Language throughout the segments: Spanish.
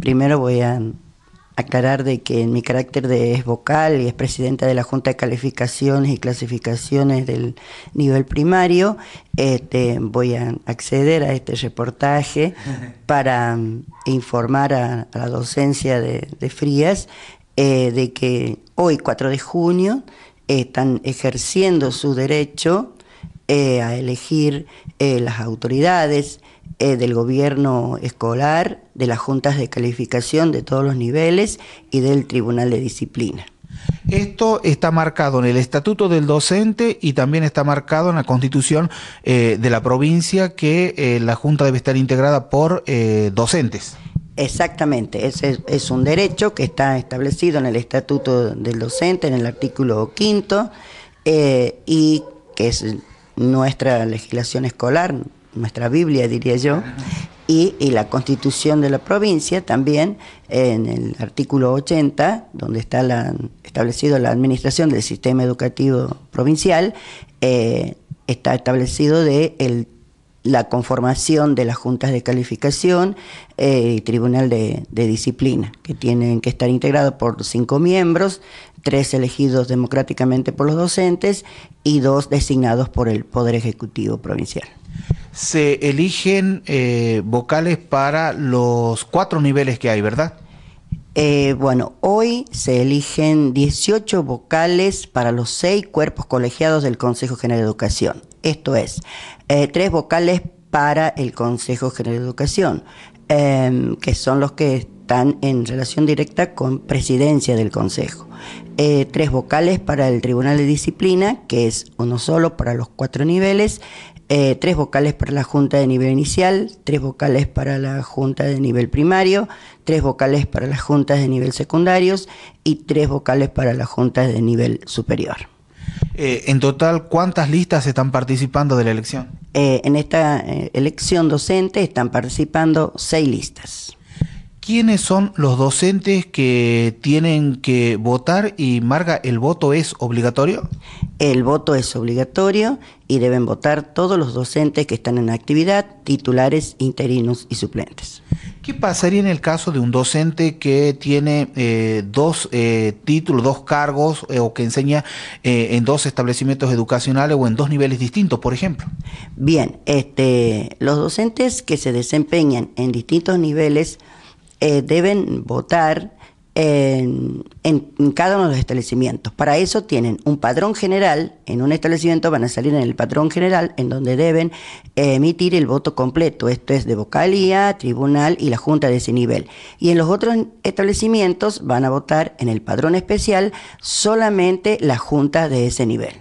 primero voy a aclarar de que en mi carácter de es vocal y es presidenta de la Junta de Calificaciones y Clasificaciones del nivel primario, este, voy a acceder a este reportaje para mm, informar a, la docencia de, Frías eh, de que hoy, 4 de junio, están ejerciendo su derecho eh, a elegir eh, las autoridades eh, del gobierno escolar, de las juntas de calificación de todos los niveles y del Tribunal de Disciplina. Esto está marcado en el Estatuto del Docente y también está marcado en la Constitución de la provincia que la Junta debe estar integrada por docentes. Exactamente, ese es, un derecho que está establecido en el Estatuto del Docente, en el artículo quinto, y que es nuestra legislación escolar, nuestra Biblia diría yo, y, la constitución de la provincia también, en el artículo 80, donde está la, establecido la administración del sistema educativo provincial, eh, está establecido de el la conformación de las juntas de calificación eh, y tribunal de, disciplina, que tienen que estar integrados por cinco miembros, tres elegidos democráticamente por los docentes y dos designados por el Poder Ejecutivo Provincial. Se eligen eh, vocales para los cuatro niveles que hay, ¿verdad? Eh, bueno, hoy se eligen 18 vocales para los seis cuerpos colegiados del Consejo General de Educación. Esto es, eh, tres vocales para el Consejo General de Educación, em, que son los que están en relación directa con presidencia del Consejo. Eh, tres vocales para el Tribunal de Disciplina, que es uno solo para los cuatro niveles, eh, tres vocales para la junta de nivel inicial, tres vocales para la junta de nivel primario, tres vocales para las juntas de nivel secundarios y tres vocales para las juntas de nivel superior. Eh, en total, ¿cuántas listas están participando de la elección? Eh, en esta elección docente están participando seis listas. ¿Quiénes son los docentes que tienen que votar y, Marga, el voto es obligatorio? El voto es obligatorio y deben votar todos los docentes que están en actividad, titulares, interinos y suplentes. ¿Qué pasaría en el caso de un docente que tiene eh, dos eh, títulos, dos cargos eh, o que enseña en dos establecimientos educacionales o en dos niveles distintos, por ejemplo? Bien, este, los docentes que se desempeñan en distintos niveles deben votar en, cada uno de los establecimientos. Para eso tienen un padrón general, en un establecimiento van a salir en el padrón general en donde deben eh, emitir el voto completo, esto es de vocalía, tribunal y la junta de ese nivel. Y en los otros establecimientos van a votar en el padrón especial solamente la junta de ese nivel.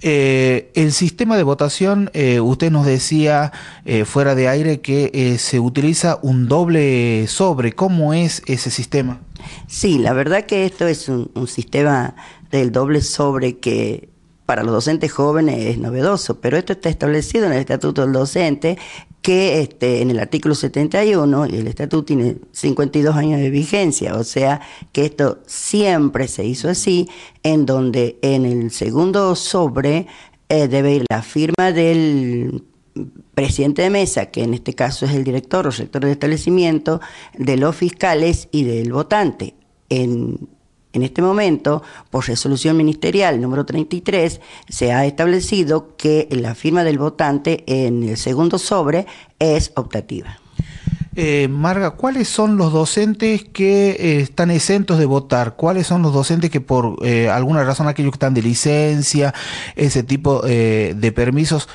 Eh, el sistema de votación, eh, usted nos decía fuera de aire que se utiliza un doble sobre. ¿Cómo es ese sistema? Sí, la verdad que esto es un, sistema del doble sobre que para los docentes jóvenes es novedoso, pero esto está establecido en el Estatuto del Docente, que este, en el artículo 71, y el estatuto tiene 52 años de vigencia, o sea que esto siempre se hizo así, en donde en el segundo sobre eh, debe ir la firma del presidente de mesa, que en este caso es el director o rector de establecimiento, de los fiscales y del votante. En, este momento, por resolución ministerial número 33, se ha establecido que la firma del votante en el segundo sobre es optativa. Eh, Marga, ¿cuáles son los docentes que eh, están exentos de votar? ¿Cuáles son los docentes que por eh, alguna razón aquellos que están de licencia, ese tipo de permisos,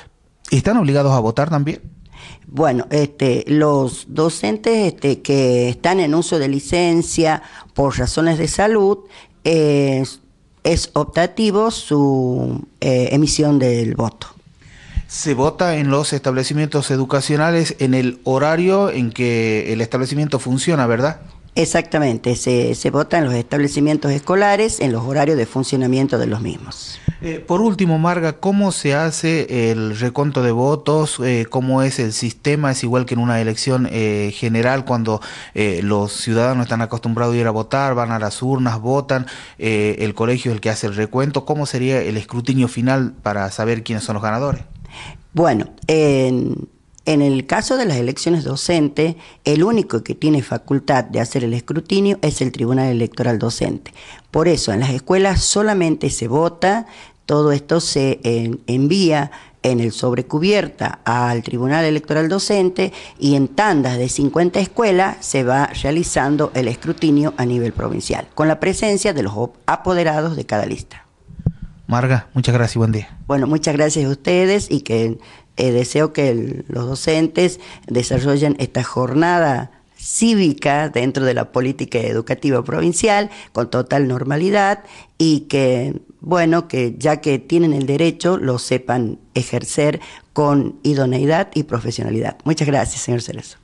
¿Están obligados a votar también? Bueno, este, los docentes este, que están en uso de licencia por razones de salud, es optativo su eh, emisión del voto. Se vota en los establecimientos educacionales en el horario en que el establecimiento funciona, ¿verdad? Exactamente, se, vota en los establecimientos escolares, en los horarios de funcionamiento de los mismos. Eh, por último, Marga, ¿cómo se hace el recuento de votos? Eh, ¿Cómo es el sistema? Es igual que en una elección eh, general, cuando los ciudadanos están acostumbrados a ir a votar, van a las urnas, votan, el colegio es el que hace el recuento. ¿Cómo sería el escrutinio final para saber quiénes son los ganadores? Bueno, en en el caso de las elecciones docentes, el único que tiene facultad de hacer el escrutinio es el Tribunal Electoral Docente. Por eso, en las escuelas solamente se vota, todo esto se eh, envía en el sobrecubierta al Tribunal Electoral Docente y en tandas de 50 escuelas se va realizando el escrutinio a nivel provincial, con la presencia de los apoderados de cada lista. Marga, muchas gracias y buen día. Bueno, muchas gracias a ustedes y que eh, deseo que los docentes desarrollen esta jornada cívica dentro de la política educativa provincial con total normalidad y que, bueno, que ya que tienen el derecho, lo sepan ejercer con idoneidad y profesionalidad. Muchas gracias, señor Cerezo.